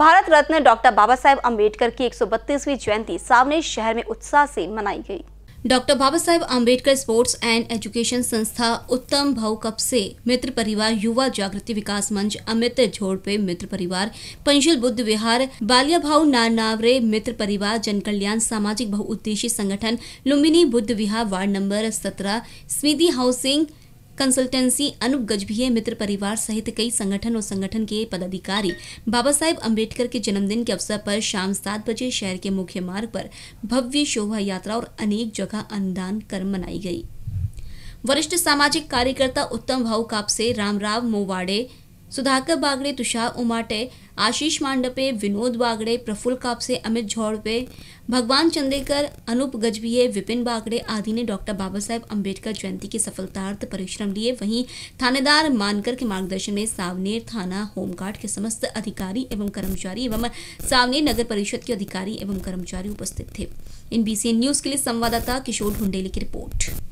Bharat Ratna doctor Baba Saheb Ambedkar की एक जयंती सामने शहर में उत्साह से मनाई गई doctor Baba Saheb Ambedkar sports and education संस्था उत्तम भाव कप से मित्र परिवार युवा जागृति विकास मंच अमित झोड़पे मित्र परिवार पंशिल बुद्ध विहार बालिया भाव नारनावरे मित्र परिवार जन कल्याण सामाजिक बहुउद्देशीय संगठन लुम्बिनी बुद्ध विहार वार्ड नंबर सत्रह स्मृति हाउसिंग कंसल्टेंसी अनुप गजभिये मित्र परिवार सहित कई संगठन और संगठन के पदाधिकारी बाबा साहेब अम्बेडकर के जन्मदिन के अवसर पर शाम सात बजे शहर के मुख्य मार्ग पर भव्य शोभा यात्रा और अनेक जगह अनुदान कर मनाई गई वरिष्ठ सामाजिक कार्यकर्ता उत्तम भाऊ कापसे रामराव मोवाड़े सुधाकर बागड़े तुषार उमाटे आशीष मांडपे विनोद बागड़े प्रफुल्ल कापसे अमित झोड़पे भगवान चंदेकर अनूप गजबीये विपिन बागड़े आदि ने डॉक्टर बाबा साहेब अम्बेडकर जयंती के सफलतार्थ परिश्रम लिए वहीं थानेदार मानकर के मार्गदर्शन में सावनेर थाना होमगार्ड के समस्त अधिकारी एवं कर्मचारी एवं सावनेर नगर परिषद के अधिकारी एवं कर्मचारी उपस्थित थे इन बीसीएन न्यूज के लिए संवाददाता किशोर ढुंडेली की रिपोर्ट